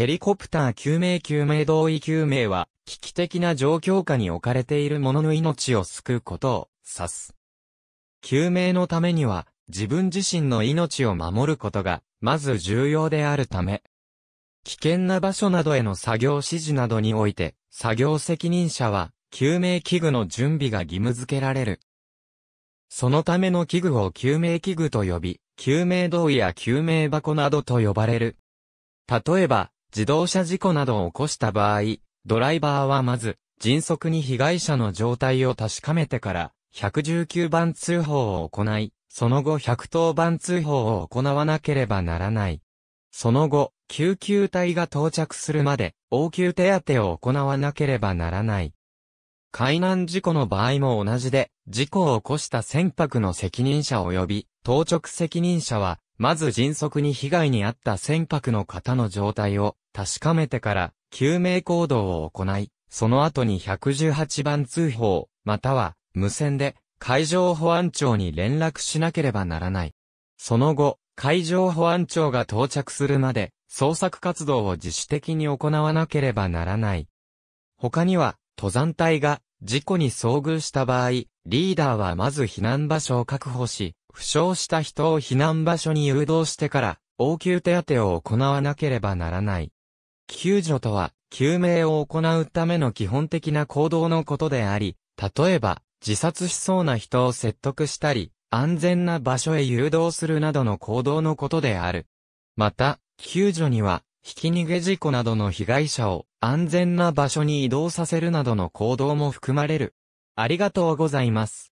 ヘリコプター救命救命同意救命は、危機的な状況下に置かれている者の命を救うことを指す。救命のためには、自分自身の命を守ることが、まず重要であるため、危険な場所などへの作業指示などにおいて、作業責任者は、救命器具の準備が義務付けられる。そのための器具を救命器具と呼び、救命胴衣や救命箱などと呼ばれる。例えば、自動車事故などを起こした場合、ドライバーはまず、迅速に被害者の状態を確かめてから、119番通報を行い、その後110番通報を行わなければならない。その後、救急隊が到着するまで、応急手当を行わなければならない。海難事故の場合も同じで、事故を起こした船舶の責任者及び、当直責任者は、まず迅速に被害に遭った船舶の方の状態を確かめてから救命行動を行い、その後に118番通報、または無線で海上保安庁に連絡しなければならない。その後、海上保安庁が到着するまで捜索活動を自主的に行わなければならない。他には、登山隊が事故に遭遇した場合、リーダーはまず避難場所を確保し、負傷した人を避難場所に誘導してから、応急手当を行わなければならない。救助とは、救命を行うための基本的な行動のことであり、例えば、自殺しそうな人を説得したり、安全な場所へ誘導するなどの行動のことである。また、救助には、ひき逃げ事故などの被害者を安全な場所に移動させるなどの行動も含まれる。ありがとうございます。